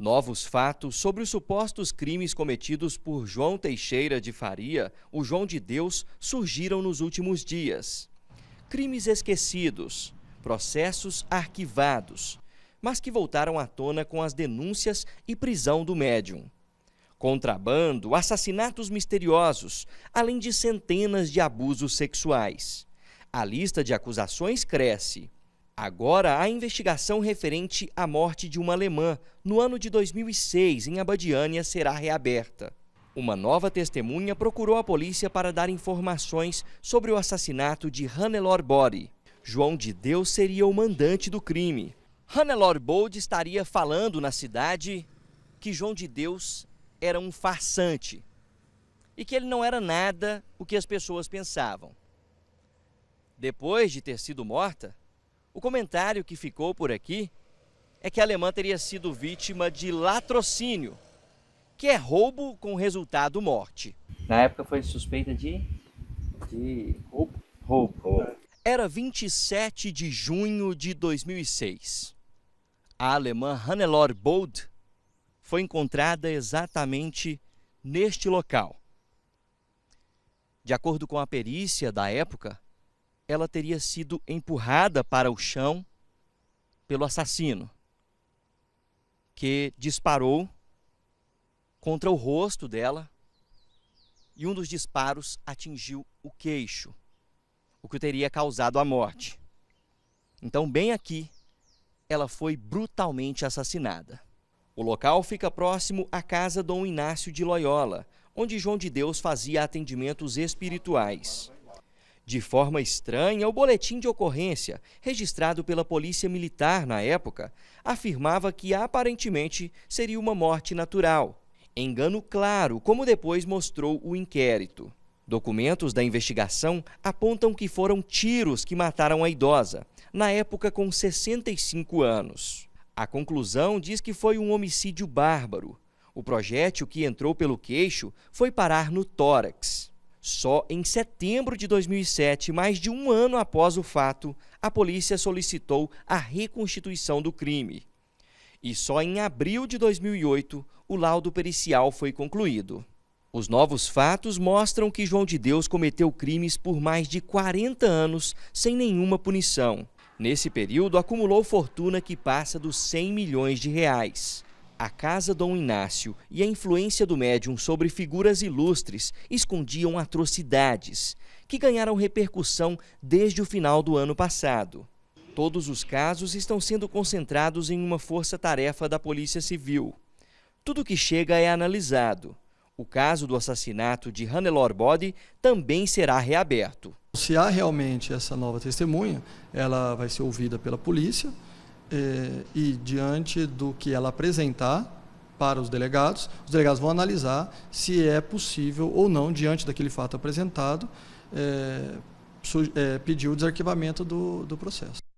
Novos fatos sobre os supostos crimes cometidos por João Teixeira de Faria, o João de Deus, surgiram nos últimos dias. Crimes esquecidos, processos arquivados, mas que voltaram à tona com as denúncias e prisão do médium. Contrabando, assassinatos misteriosos, além de centenas de abusos sexuais. A lista de acusações cresce. Agora, a investigação referente à morte de uma alemã no ano de 2006 em Abadiânia será reaberta. Uma nova testemunha procurou a polícia para dar informações sobre o assassinato de Hannelore Bode. João de Deus seria o mandante do crime. Hannelore Bode estaria falando na cidade que João de Deus era um farsante e que ele não era nada o que as pessoas pensavam. Depois de ter sido morta, o comentário que ficou por aqui é que a alemã teria sido vítima de latrocínio, que é roubo com resultado morte. Na época foi suspeita de, de roubo. roubo. Era 27 de junho de 2006. A alemã Hannelore Bold foi encontrada exatamente neste local. De acordo com a perícia da época, ela teria sido empurrada para o chão pelo assassino, que disparou contra o rosto dela e um dos disparos atingiu o queixo, o que teria causado a morte. Então, bem aqui, ela foi brutalmente assassinada. O local fica próximo à casa Dom Inácio de Loyola, onde João de Deus fazia atendimentos espirituais. De forma estranha, o boletim de ocorrência, registrado pela Polícia Militar na época, afirmava que aparentemente seria uma morte natural. Engano claro, como depois mostrou o inquérito. Documentos da investigação apontam que foram tiros que mataram a idosa, na época com 65 anos. A conclusão diz que foi um homicídio bárbaro. O projétil que entrou pelo queixo foi parar no tórax. Só em setembro de 2007, mais de um ano após o fato, a polícia solicitou a reconstituição do crime. E só em abril de 2008, o laudo pericial foi concluído. Os novos fatos mostram que João de Deus cometeu crimes por mais de 40 anos sem nenhuma punição. Nesse período, acumulou fortuna que passa dos 100 milhões de reais. A casa Dom Inácio e a influência do médium sobre figuras ilustres escondiam atrocidades, que ganharam repercussão desde o final do ano passado. Todos os casos estão sendo concentrados em uma força-tarefa da Polícia Civil. Tudo que chega é analisado. O caso do assassinato de Hannelore Bode também será reaberto. Se há realmente essa nova testemunha, ela vai ser ouvida pela polícia, eh, e diante do que ela apresentar para os delegados, os delegados vão analisar se é possível ou não, diante daquele fato apresentado, eh, eh, pedir o desarquivamento do, do processo.